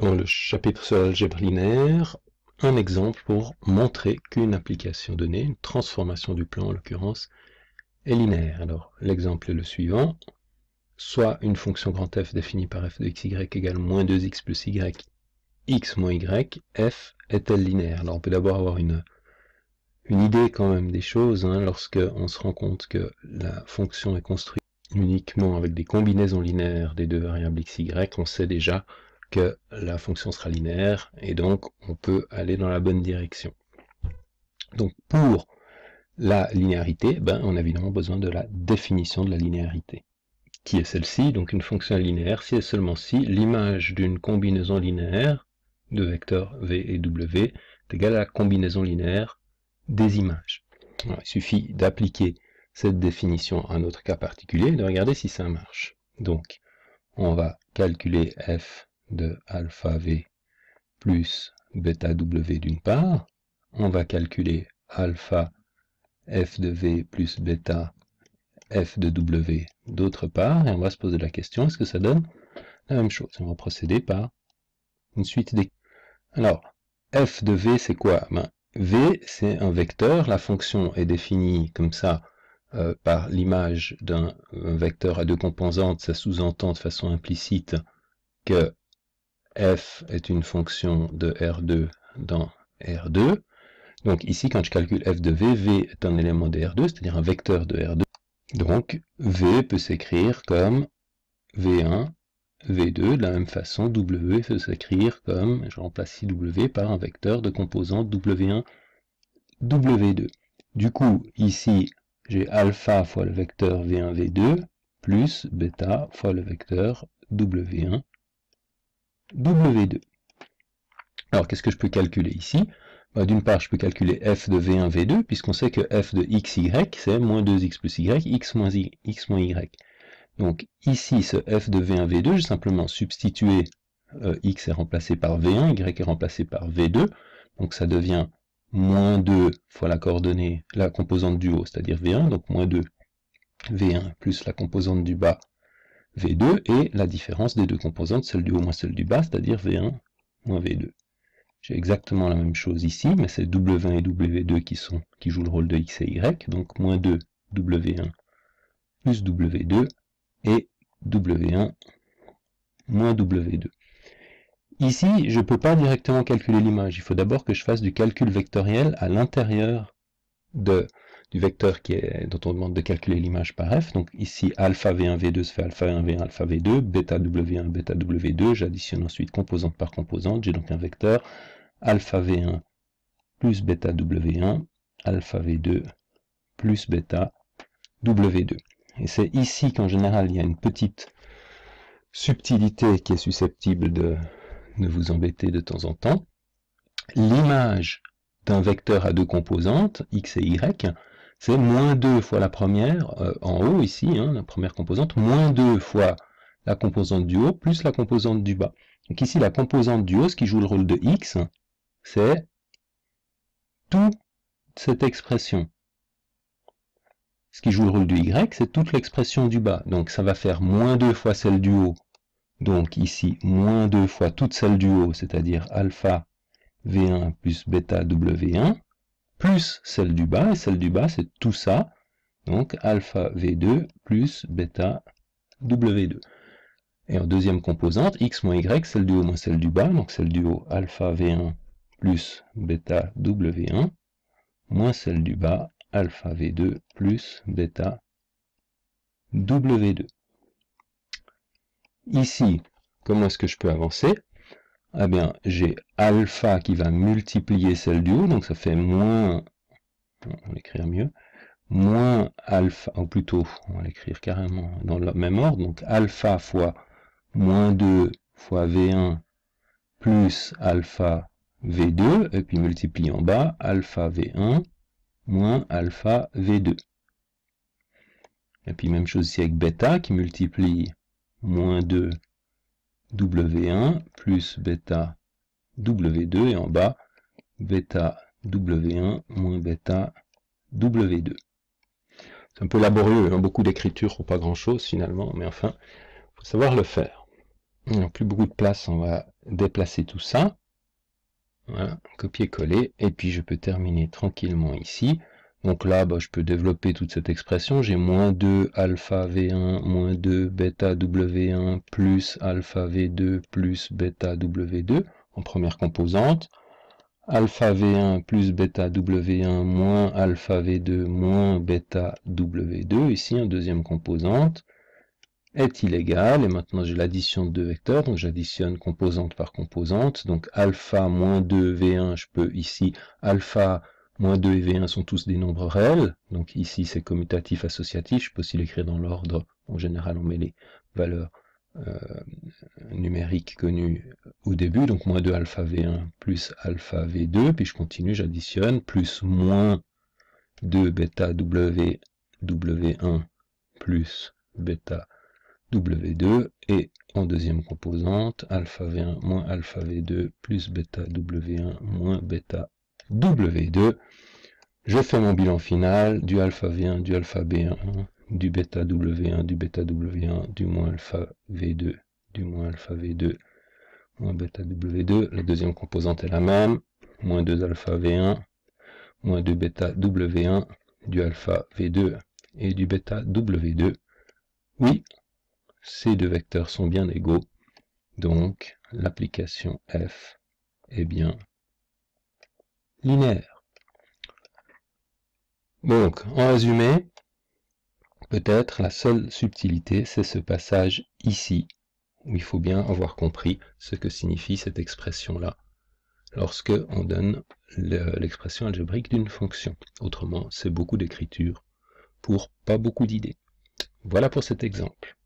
dans le chapitre sur l'algèbre linéaire un exemple pour montrer qu'une application donnée, une transformation du plan en l'occurrence, est linéaire. Alors l'exemple est le suivant, soit une fonction grand F définie par f de xy égale moins 2x plus y, x moins y, f est-elle linéaire Alors on peut d'abord avoir une, idée quand même des choses, hein, lorsqu'on se rend compte que la fonction est construite uniquement avec des combinaisons linéaires des deux variables x, y, on sait déjà que la fonction sera linéaire et donc on peut aller dans la bonne direction. Donc pour la linéarité, ben, on a évidemment besoin de la définition de la linéarité, qui est celle-ci, donc une fonction linéaire, si et seulement si l'image d'une combinaison linéaire de vecteurs v et w est égale à la combinaison linéaire des images. il suffit d'appliquer cette définition à notre cas particulier et de regarder si ça marche. Donc, on va calculer f de alpha v plus bêta w d'une part, on va calculer alpha f de v plus bêta f de w d'autre part, et on va se poser la question, est-ce que ça donne la même chose On va procéder par une suite des... Alors, f de v, c'est quoi ben, v, c'est un vecteur, la fonction est définie comme ça euh, par l'image d'un euh, vecteur à deux composantes, ça sous-entend de façon implicite que f est une fonction de R2 dans R2. Donc ici, quand je calcule f de v, v est un élément de R2, c'est-à-dire un vecteur de R2. Donc v peut s'écrire comme v1, v2. De la même façon, w peut s'écrire comme, je remplace ici w par un vecteur de composante w1, w2. Du coup, ici, j'ai alpha fois le vecteur v1, v2, plus bêta fois le vecteur w1, W2. Alors qu'est-ce que je peux calculer ici bah, D'une part, je peux calculer f de V1, V2, puisqu'on sait que f de x, y, c'est moins 2x plus y, x moins, y, x y. Donc ici, ce f de V1, V2, j'ai simplement substitué euh, x est remplacé par V1, y est remplacé par V2, donc ça devient moins 2 fois la coordonnée, la composante du haut, c'est-à-dire V1, donc moins 2 V1 plus la composante du bas, V2 et la différence des deux composantes, celle du haut moins celle du bas, c'est-à-dire V1 moins V2. J'ai exactement la même chose ici, mais c'est W1 et W2 qui, qui jouent le rôle de X et Y, donc moins 2 W1 plus W2 et W1 moins W2. Ici, je ne peux pas directement calculer l'image, il faut d'abord que je fasse du calcul vectoriel à l'intérieur de du vecteur qui est, dont on demande de calculer l'image par f. Donc ici, alpha v1, v2 se fait alpha 1, v1, alpha v2, bêta w1, bêta w2. J'additionne ensuite composante par composante. J'ai donc un vecteur alpha v1 plus bêta w1, alpha v2 plus bêta w2. Et c'est ici qu'en général, il y a une petite subtilité qui est susceptible de, de vous embêter de temps en temps. L'image d'un vecteur à deux composantes, x et y, c'est moins 2 fois la première, euh, en haut ici, hein, la première composante, moins 2 fois la composante du haut, plus la composante du bas. Donc ici, la composante du haut, ce qui joue le rôle de x, c'est toute cette expression. Ce qui joue le rôle du y, c'est toute l'expression du bas. Donc ça va faire moins 2 fois celle du haut. Donc ici, moins 2 fois toute celle du haut, c'est-à-dire alpha v1 plus bêta w1, plus celle du bas, et celle du bas, c'est tout ça, donc alpha V2 plus bêta W2. Et en deuxième composante, x moins y, celle du haut moins celle du bas, donc celle du haut, alpha V1 plus bêta W1, moins celle du bas, alpha V2 plus bêta W2. Ici, comment est-ce que je peux avancer eh bien, j'ai alpha qui va multiplier celle du haut, donc ça fait moins, on va l'écrire mieux, moins alpha, ou plutôt, on va l'écrire carrément dans le même ordre, donc alpha fois moins 2 fois V1 plus alpha V2, et puis multiplie en bas, alpha V1 moins alpha V2. Et puis même chose ici avec bêta qui multiplie moins 2 W1 plus bêta W2 et en bas bêta W1 moins bêta W2. C'est un peu laborieux, hein, beaucoup d'écriture pour pas grand chose finalement, mais enfin, il faut savoir le faire. plus beaucoup de place, on va déplacer tout ça. Voilà, copier-coller, et puis je peux terminer tranquillement ici. Donc là, bah, je peux développer toute cette expression. J'ai moins 2 alpha V1 moins 2 bêta W1 plus alpha V2 plus bêta W2 en première composante. Alpha V1 plus bêta W1 moins alpha V2 moins bêta W2, ici en deuxième composante, est illégal. Et maintenant j'ai l'addition de deux vecteurs, donc j'additionne composante par composante. Donc alpha moins 2 V1, je peux ici alpha Moins 2 et V1 sont tous des nombres réels, donc ici c'est commutatif associatif, je peux aussi l'écrire dans l'ordre, en général on met les valeurs euh, numériques connues au début, donc moins 2 alpha V1 plus alpha V2, puis je continue, j'additionne, plus moins 2 bêta W, W1 plus bêta W2, et en deuxième composante, alpha V1 moins alpha V2 plus bêta W1 moins bêta W2. Je fais mon bilan final du alpha V1, du alpha B1, du bêta W1, du bêta W1, du moins alpha V2, du moins alpha V2, moins bêta W2. La deuxième composante est la même, moins 2 alpha V1, moins 2 bêta W1, du alpha V2 et du bêta W2. Oui, ces deux vecteurs sont bien égaux, donc l'application F est bien linéaire. Donc, en résumé, peut-être la seule subtilité, c'est ce passage ici, où il faut bien avoir compris ce que signifie cette expression-là, lorsque on donne l'expression algébrique d'une fonction. Autrement, c'est beaucoup d'écriture pour pas beaucoup d'idées. Voilà pour cet exemple.